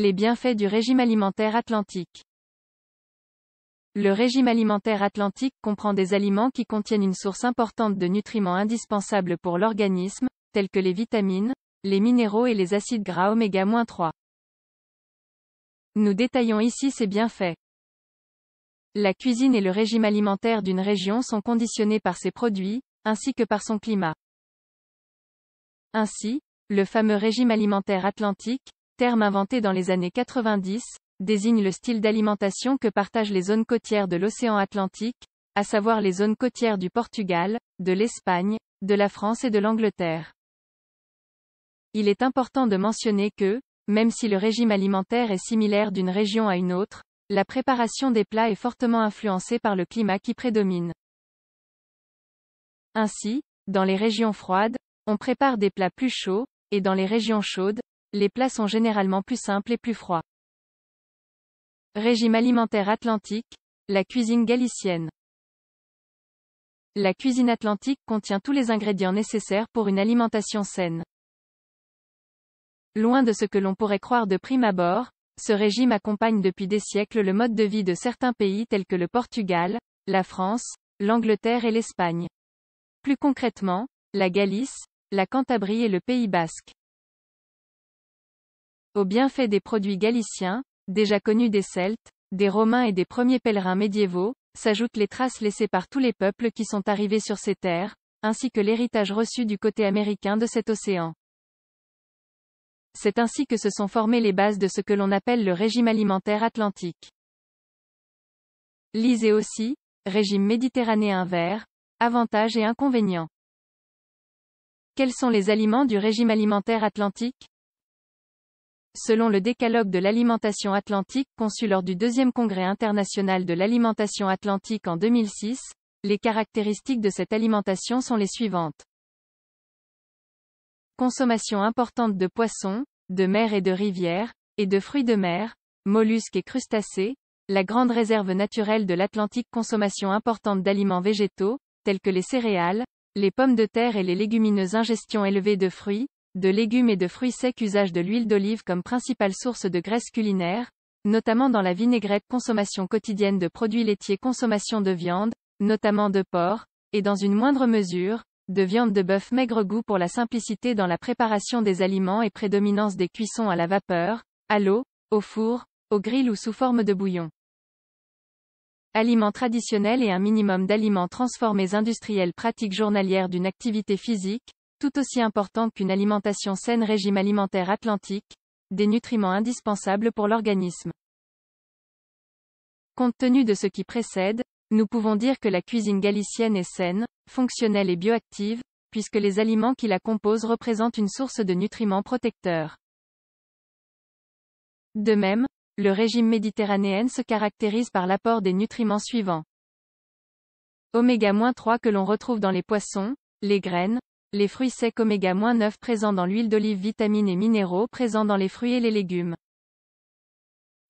Les bienfaits du régime alimentaire atlantique. Le régime alimentaire atlantique comprend des aliments qui contiennent une source importante de nutriments indispensables pour l'organisme, tels que les vitamines, les minéraux et les acides gras oméga-3. Nous détaillons ici ces bienfaits. La cuisine et le régime alimentaire d'une région sont conditionnés par ses produits, ainsi que par son climat. Ainsi, le fameux régime alimentaire atlantique, terme inventé dans les années 90, désigne le style d'alimentation que partagent les zones côtières de l'océan Atlantique, à savoir les zones côtières du Portugal, de l'Espagne, de la France et de l'Angleterre. Il est important de mentionner que, même si le régime alimentaire est similaire d'une région à une autre, la préparation des plats est fortement influencée par le climat qui prédomine. Ainsi, dans les régions froides, on prépare des plats plus chauds, et dans les régions chaudes, les plats sont généralement plus simples et plus froids. Régime alimentaire atlantique, la cuisine galicienne. La cuisine atlantique contient tous les ingrédients nécessaires pour une alimentation saine. Loin de ce que l'on pourrait croire de prime abord, ce régime accompagne depuis des siècles le mode de vie de certains pays tels que le Portugal, la France, l'Angleterre et l'Espagne. Plus concrètement, la Galice, la Cantabrie et le Pays basque. Au bienfait des produits galiciens, déjà connus des Celtes, des Romains et des premiers pèlerins médiévaux, s'ajoutent les traces laissées par tous les peuples qui sont arrivés sur ces terres, ainsi que l'héritage reçu du côté américain de cet océan. C'est ainsi que se sont formées les bases de ce que l'on appelle le régime alimentaire atlantique. Lisez aussi, régime méditerranéen vert, avantages et inconvénients. Quels sont les aliments du régime alimentaire atlantique selon le décalogue de l'alimentation atlantique conçu lors du deuxième congrès international de l'alimentation atlantique en 2006, les caractéristiques de cette alimentation sont les suivantes. Consommation importante de poissons, de mer et de rivières, et de fruits de mer, mollusques et crustacés, la grande réserve naturelle de l'Atlantique consommation importante d'aliments végétaux, tels que les céréales, les pommes de terre et les légumineuses ingestion élevée de fruits, de légumes et de fruits secs usage de l'huile d'olive comme principale source de graisse culinaire, notamment dans la vinaigrette consommation quotidienne de produits laitiers consommation de viande, notamment de porc, et dans une moindre mesure, de viande de bœuf maigre goût pour la simplicité dans la préparation des aliments et prédominance des cuissons à la vapeur, à l'eau, au four, au grill ou sous forme de bouillon. Aliments traditionnels et un minimum d'aliments transformés industriels pratiques journalières d'une activité physique, tout aussi important qu'une alimentation saine régime alimentaire atlantique, des nutriments indispensables pour l'organisme. Compte tenu de ce qui précède, nous pouvons dire que la cuisine galicienne est saine, fonctionnelle et bioactive, puisque les aliments qui la composent représentent une source de nutriments protecteurs. De même, le régime méditerranéen se caractérise par l'apport des nutriments suivants. Oméga-3 que l'on retrouve dans les poissons, les graines, les fruits secs oméga-9 présents dans l'huile d'olive vitamines et minéraux présents dans les fruits et les légumes.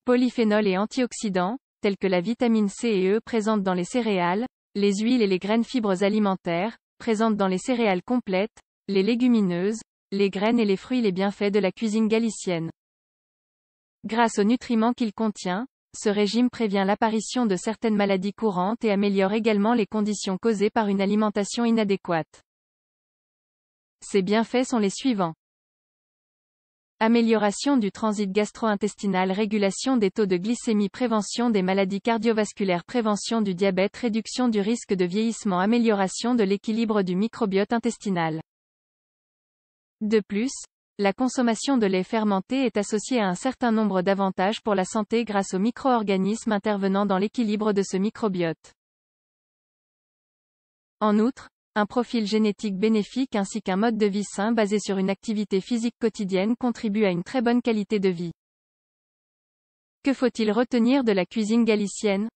Polyphénols et antioxydants, tels que la vitamine C et E présente dans les céréales, les huiles et les graines fibres alimentaires, présentes dans les céréales complètes, les légumineuses, les graines et les fruits les bienfaits de la cuisine galicienne. Grâce aux nutriments qu'il contient, ce régime prévient l'apparition de certaines maladies courantes et améliore également les conditions causées par une alimentation inadéquate. Ses bienfaits sont les suivants. Amélioration du transit gastro-intestinal, régulation des taux de glycémie, prévention des maladies cardiovasculaires, prévention du diabète, réduction du risque de vieillissement, amélioration de l'équilibre du microbiote intestinal. De plus, la consommation de lait fermenté est associée à un certain nombre d'avantages pour la santé grâce aux micro-organismes intervenant dans l'équilibre de ce microbiote. En outre, un profil génétique bénéfique ainsi qu'un mode de vie sain basé sur une activité physique quotidienne contribuent à une très bonne qualité de vie. Que faut-il retenir de la cuisine galicienne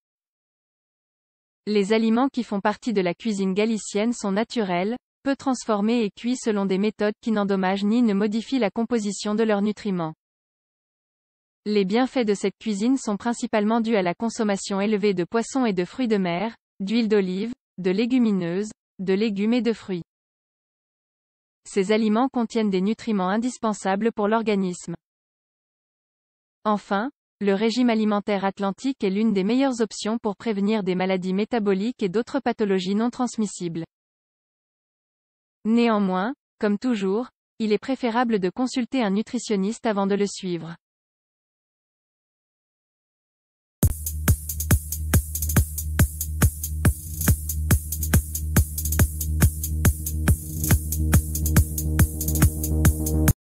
Les aliments qui font partie de la cuisine galicienne sont naturels, peu transformés et cuits selon des méthodes qui n'endommagent ni ne modifient la composition de leurs nutriments. Les bienfaits de cette cuisine sont principalement dus à la consommation élevée de poissons et de fruits de mer, d'huile d'olive, de légumineuses, de légumes et de fruits. Ces aliments contiennent des nutriments indispensables pour l'organisme. Enfin, le régime alimentaire atlantique est l'une des meilleures options pour prévenir des maladies métaboliques et d'autres pathologies non transmissibles. Néanmoins, comme toujours, il est préférable de consulter un nutritionniste avant de le suivre.